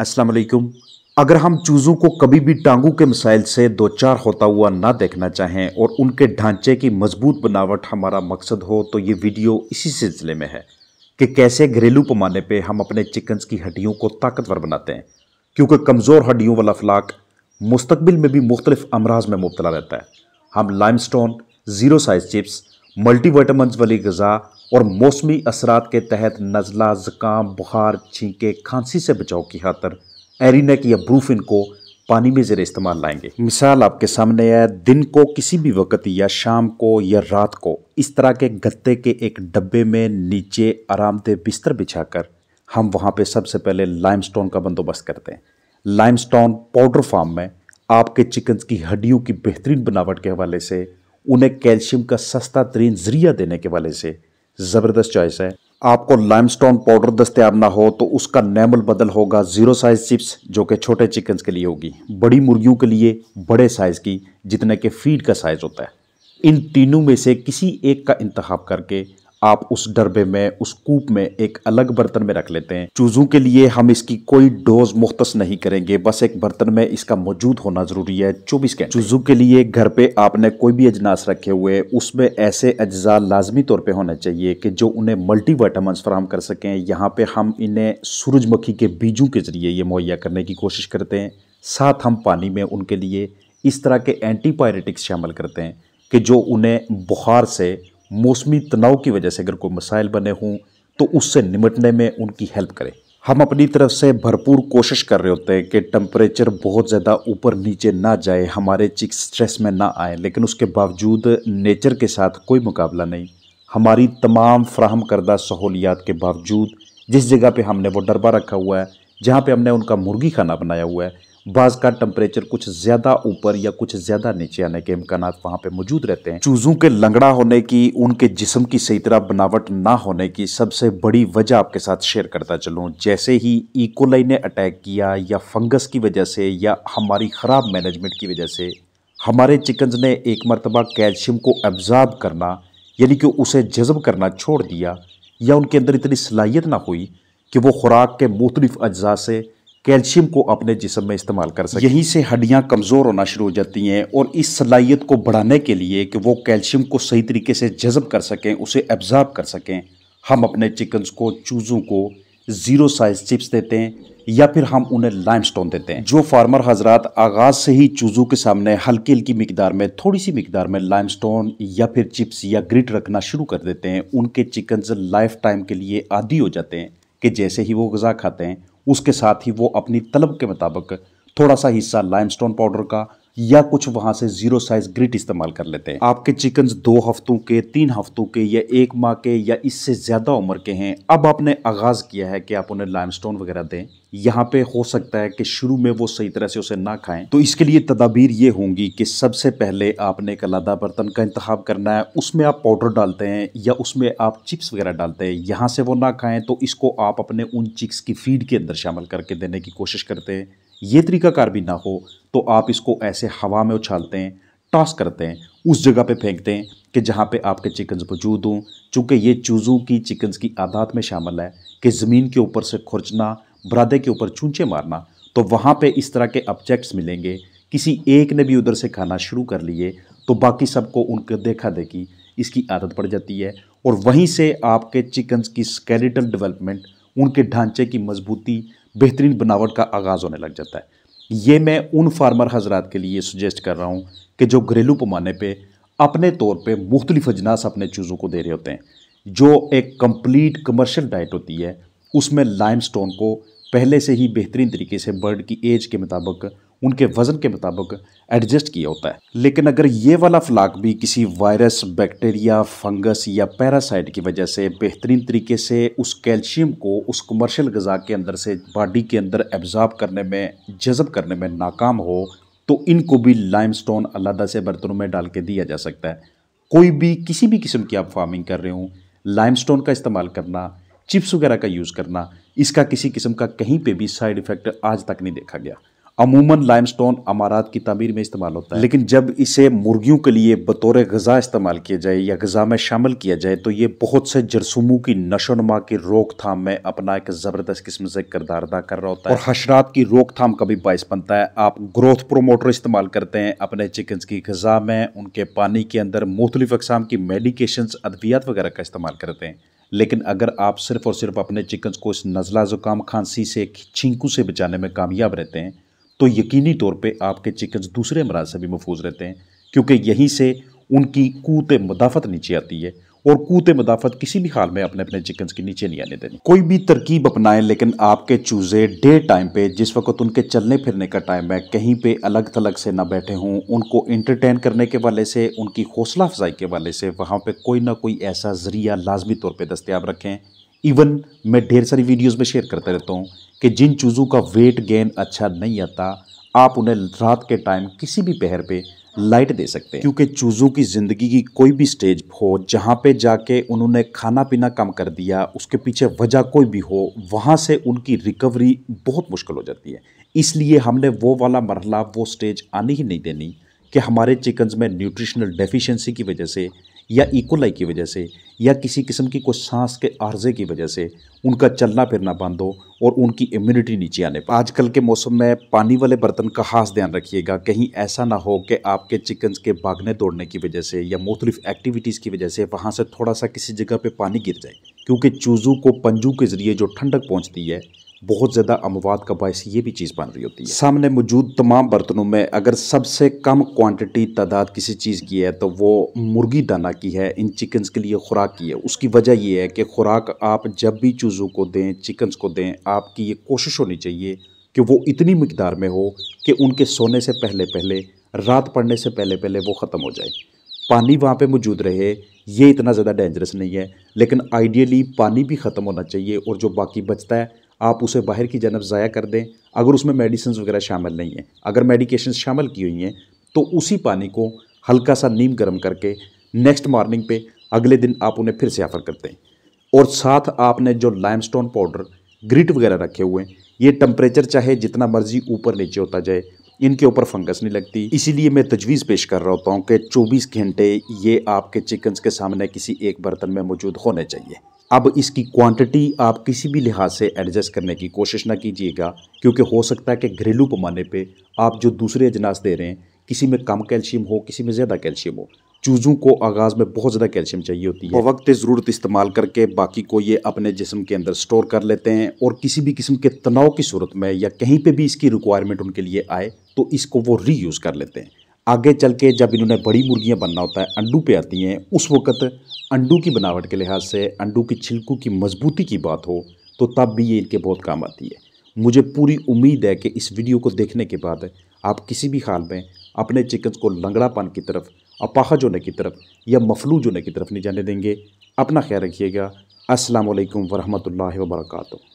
अस्सलाम वालेकुम अगर हम चूज़ों को कभी भी टांगों के मिसाइल से दो चार होता हुआ ना देखना चाहें और उनके ढांचे की मजबूत बनावट हमारा मकसद हो तो ये वीडियो इसी सिलसिले में है कि कैसे घरेलू पैमाने पे हम अपने चिकन्स की हड्डियों को ताकतवर बनाते हैं क्योंकि कमज़ोर हड्डियों वाला फ्लाक मुस्तबिल में भी मुख्तलिफ अमराज में मुबतला रहता है हम limestone zero size chips multi वाली गज़ा और मौसमी असरात के तहत नज़ला ज़ुकाम बुखार छींके खांसी से बचाव की खातर एरिनक या ब्रूफिन को पानी में ज़र इस्तेमाल लाएंगे मिसाल आपके सामने है दिन को किसी भी वक्त या शाम को या रात को इस तरह के गत्ते के एक डब्बे में नीचे आरामदेह बिस्तर बिछाकर हम वहाँ पे सबसे पहले लाइमस्टोन का बंदोबस्त करते हैं लाइमस्टोन पाउडर फार्म में आपके चिकन की हड्डियों की बेहतरीन बनावट के हवाले से उन्हें कैल्शियम का सस्ता तरीन जरिया देने के वाले से ज़बरदस्त चॉइस है आपको लाइमस्टोन पाउडर दस्तियाब ना हो तो उसका नैमल बदल होगा ज़ीरो साइज़ चिप्स जो कि छोटे चिकन्स के लिए होगी बड़ी मुर्गियों के लिए बड़े साइज़ की जितने के फीड का साइज़ होता है इन तीनों में से किसी एक का इंतखब करके आप उस डरबे में उस कूप में एक अलग बर्तन में रख लेते हैं चूजों के लिए हम इसकी कोई डोज मुख्त नहीं करेंगे बस एक बर्तन में इसका मौजूद होना जरूरी है चौबीस घंटे चूजों के लिए घर पे आपने कोई भी अजनास रखे हुए उसमें ऐसे अज्जा लाजमी तौर पर होने चाहिए कि जो उन्हें मल्टी वाइटामस फराम कर सकें यहाँ पे हम इन्हें सूरजमुखी के बीजों के जरिए ये मुहैया करने की कोशिश करते हैं साथ हम पानी में उनके लिए इस तरह के एंटीबायोटिक्स शामिल करते हैं कि जो उन्हें बुखार से मौसमी तनाव की वजह से अगर कोई मसाइल बने हों तो उससे निमटने में उनकी हेल्प करें हम अपनी तरफ से भरपूर कोशिश कर रहे होते हैं कि टम्परेचर बहुत ज़्यादा ऊपर नीचे ना जाए हमारे चिक्स स्ट्रेस में ना आए लेकिन उसके बावजूद नेचर के साथ कोई मुकाबला नहीं हमारी तमाम फ्राहम करदा सहूलियात के बावजूद जिस जगह पे हमने वो डरबा रखा हुआ है जहाँ पे हमने उनका मुर्गी खाना बनाया हुआ है बाज़ का टेम्परेचर कुछ ज़्यादा ऊपर या कुछ ज़्यादा नीचे आने के इम्कान वहाँ पे मौजूद रहते हैं चूज़ों के लंगड़ा होने की उनके जिसम की सही तरह बनावट ना होने की सबसे बड़ी वजह आपके साथ शेयर करता चलूँ जैसे ही इकोलाई e. ने अटैक किया या फंगस की वजह से या हमारी ख़राब मैनेजमेंट की वजह से हमारे चिकन्स ने एक मरतबा कैल्शियम को एब्जॉर्ब करना यानी कि उसे जज्ब करना छोड़ दिया या उनके अंदर इतनी सलाहियत ना हुई कि वो खुराक के मुख्तलिफ़ अज्जा से कैल्शियम को अपने जिसम में इस्तेमाल कर सके यहीं से हड्डियां कमज़ोर होना शुरू हो जाती हैं और इस सलाहियत को बढ़ाने के लिए कि वो कैल्शियम को सही तरीके से जज़ब कर सकें उसे एब्जॉर्ब कर सकें हम अपने चिकन्स को चूज़ों को ज़ीरो साइज़ चिप्स देते हैं या फिर हम उन्हें लाइम स्टोन देते हैं जो फार्मर हजरात आगाज़ से ही चूज़ों के सामने हल्की हल्की मकदार में थोड़ी सी मकदार में लाइम स्टोन या फिर चिप्स या ग्रिट रखना शुरू कर देते हैं उनके चिकन्स लाइफ टाइम के लिए आदि हो जाते हैं कि जैसे ही वो गज़ा खाते हैं उसके साथ ही वो अपनी तलब के मुताबिक थोड़ा सा हिस्सा लाइमस्टोन पाउडर का या कुछ वहाँ से ज़ीरो साइज़ ग्रिट इस्तेमाल कर लेते हैं आपके चिकन दो हफ्तों के तीन हफ्तों के या एक माह के या इससे ज़्यादा उम्र के हैं अब आपने आगाज़ किया है कि आप उन्हें लाइम वगैरह दें यहाँ पे हो सकता है कि शुरू में वो सही तरह से उसे ना खाएं तो इसके लिए तदाबीर ये होंगी कि सबसे पहले आपने एक अलादा बर्तन का इंतखा करना है उसमें आप पाउडर डालते हैं या उसमें आप चिप्स वगैरह डालते हैं यहाँ से वो ना खाएं तो इसको आप अपने उन चिक्स की फीड के अंदर शामिल करके देने की कोशिश करते हैं ये तरीका कार भी ना हो तो आप इसको ऐसे हवा में उछालते हैं टॉस करते हैं उस जगह पे फेंकते हैं कि जहाँ पे आपके चिकन्स मौजूद हों चूँकि ये चूज़ों की चिकन्स की आदात में शामिल है कि ज़मीन के ऊपर से खुरचना बरादे के ऊपर चूँचे मारना तो वहाँ पे इस तरह के ऑब्जेक्ट्स मिलेंगे किसी एक ने भी उधर से खाना शुरू कर लिए तो बाकी सबको उनके देखा देखी इसकी आदत पड़ जाती है और वहीं से आपके चिकन्स की स्केलेटल डेवलपमेंट उनके ढांचे की मजबूती बेहतरीन बनावट का आगाज़ होने लग जाता है ये मैं उन फार्मर हजरात के लिए सुजेस्ट कर रहा हूँ कि जो घरेलू पैमाने पर अपने तौर पर मुख्तलिफ अजनास अपने चूज़ों को दे रहे होते हैं जो एक कम्प्लीट कमर्शल डाइट होती है उसमें लाइम स्टोन को पहले से ही बेहतरीन तरीके से बर्ड की एज के मुताबिक उनके वज़न के मुताबिक एडजस्ट किया होता है लेकिन अगर ये वाला फ्लाक भी किसी वायरस बैक्टीरिया फंगस या पैरासाइट की वजह से बेहतरीन तरीके से उस कैल्शियम को उस कमर्शियल गज़ा के अंदर से बॉडी के अंदर एब्ज़ॉर्ब करने में जज़ब करने में नाकाम हो तो इनको भी लाइम स्टोन अलहदा से बर्तनों में डाल के दिया जा सकता है कोई भी किसी भी किस्म की आप फार्मिंग कर रहे हो लाइम स्टोन का इस्तेमाल करना चिप्स वगैरह का यूज़ करना इसका किसी किस्म का कहीं पे भी साइड इफ़ेक्ट आज तक नहीं देखा गया अमूमन लाइमस्टोन अमारात की तमीर में इस्तेमाल होता है लेकिन जब इसे मुर्गियों के लिए बतौर गज़ा इस्तेमाल किया जाए या गज़ा में शामिल किया जाए तो ये बहुत से जरसूमों की नशोनमा की रोकथाम में अपना एक ज़बरदस्त किस्म से किरदार अदा कर रहा होता है और हशरात की रोकथाम का भी बायस बनता है आप ग्रोथ प्रोमोटर इस्तेमाल करते हैं अपने चिकन की गज़ा में उनके पानी के अंदर मुख्तलिफ़ अकसाम की मेडिकेशन अद्वियात वगैरह का इस्तेमाल करते हैं लेकिन अगर आप सिर्फ और सिर्फ अपने चिकन्स को इस नज़ला ज़ुकाम खांसी से छींकू से बचाने में कामयाब रहते हैं तो यकीनी तौर पे आपके चिकन्स दूसरे अमराज से भी महफूज रहते हैं क्योंकि यहीं से उनकी कूत मदाफत नीचे आती है और कूत मदाफत किसी भी हाल में अपने अपने चिकन्स के नीचे नहीं आने देनी कोई भी तरकीब अपनाएं लेकिन आपके चूज़े डे टाइम पे जिस वक्त उनके चलने फिरने का टाइम है कहीं पे अलग थलग से ना बैठे हों उनको इंटरटेन करने के वाले से उनकी हौसला अफजाई के वाले से वहाँ पर कोई ना कोई ऐसा ज़रिया लाजमी तौर पर दस्तियाब रखें इवन मैं ढेर सारी वीडियोस में शेयर करता रहता हूँ कि जिन चूज़ों का वेट गेन अच्छा नहीं आता आप उन्हें रात के टाइम किसी भी पहर पे लाइट दे सकते हैं क्योंकि चूज़ों की ज़िंदगी की कोई भी स्टेज हो जहाँ पे जाके उन्होंने खाना पीना कम कर दिया उसके पीछे वजह कोई भी हो वहाँ से उनकी रिकवरी बहुत मुश्किल हो जाती है इसलिए हमने वो वाला मरहला वो स्टेज आने ही नहीं देनी कि हमारे चिकन्स में न्यूट्रिशनल डेफिशिएंसी की वजह से या इकोलाई की वजह से या किसी किस्म की कोई सांस के आर्जे की वजह से उनका चलना फिरना बंद हो और उनकी इम्यूनिटी नीचे आने आजकल के मौसम में पानी वाले बर्तन का खास ध्यान रखिएगा कहीं ऐसा ना हो कि आपके चिकन्स के भागने दौड़ने की वजह से या मुख्तलिफ एक्टिविटीज़ की वजह से वहाँ से थोड़ा सा किसी जगह पर पानी गिर जाए क्योंकि चूज़ू को पंजू के ज़रिए जो ठंडक पहुँचती है बहुत ज़्यादा अमवाद का बायस ये भी चीज़ बन रही होती है सामने मौजूद तमाम बर्तनों में अगर सबसे कम क्वांटिटी तादाद किसी चीज़ की है तो वो मुर्गी दाना की है इन चिकन्स के लिए खुराक की है उसकी वजह ये है कि खुराक आप जब भी चूज़ों को दें चिकन्स को दें आपकी ये कोशिश होनी चाहिए कि वो इतनी मकदार में हो कि उनके सोने से पहले पहले रात पड़ने से पहले पहले वो ख़त्म हो जाए पानी वहाँ पे मौजूद रहे ये इतना ज़्यादा डेंजरस नहीं है लेकिन आइडियली पानी भी ख़त्म होना चाहिए और जो बाकी बचता है आप उसे बाहर की जनब ज़ाया कर दें अगर उसमें मेडिसिन वगैरह शामिल नहीं है अगर मेडिकेशन शामिल की हुई हैं तो उसी पानी को हल्का सा नीम गर्म करके नेक्स्ट मॉर्निंग पे अगले दिन आप उन्हें फिर से ऑफ़र करते हैं और साथ आपने जो लाइमस्टोन पाउडर ग्रिट वगैरह रखे हुए हैं ये टम्परेचर चाहे जितना मर्जी ऊपर नीचे होता जाए इनके ऊपर फंगस नहीं लगती इसीलिए मैं तजवीज़ पेश कर रहा होता हूँ कि 24 घंटे ये आपके चिकन्स के सामने किसी एक बर्तन में मौजूद होने चाहिए अब इसकी क्वांटिटी आप किसी भी लिहाज से एडजस्ट करने की कोशिश ना कीजिएगा क्योंकि हो सकता है कि घरेलू पैमाने पे आप जो दूसरे अजनास दे रहे हैं किसी में कम कैल्शियम हो किसी में ज़्यादा कैल्शियम हो चूज़ों को आगाज़ में बहुत ज़्यादा कैल्शियम चाहिए होती है वक्त ज़रूरत इस्तेमाल करके बाकी को ये अपने जिसम के अंदर स्टोर कर लेते हैं और किसी भी किस्म के तनाव की सूरत में या कहीं पर भी इसकी रिक्वायरमेंट उनके लिए आए तो इसको वो री कर लेते हैं आगे चल के जब इन्होंने बड़ी मुर्गियाँ बनना होता है अंडू पे आती हैं उस वक़्त अंडू की बनावट के लिहाज से अंडू की छिलकों की मजबूती की बात हो तो तब भी ये इनके बहुत काम आती है मुझे पूरी उम्मीद है कि इस वीडियो को देखने के बाद आप किसी भी हाल में अपने चिकन्स को लंगड़ापन की तरफ अपाहज होने की तरफ या मफलूज होने की तरफ नहीं जाने देंगे अपना ख्याल रखिएगा असलकम वरहमल वर्का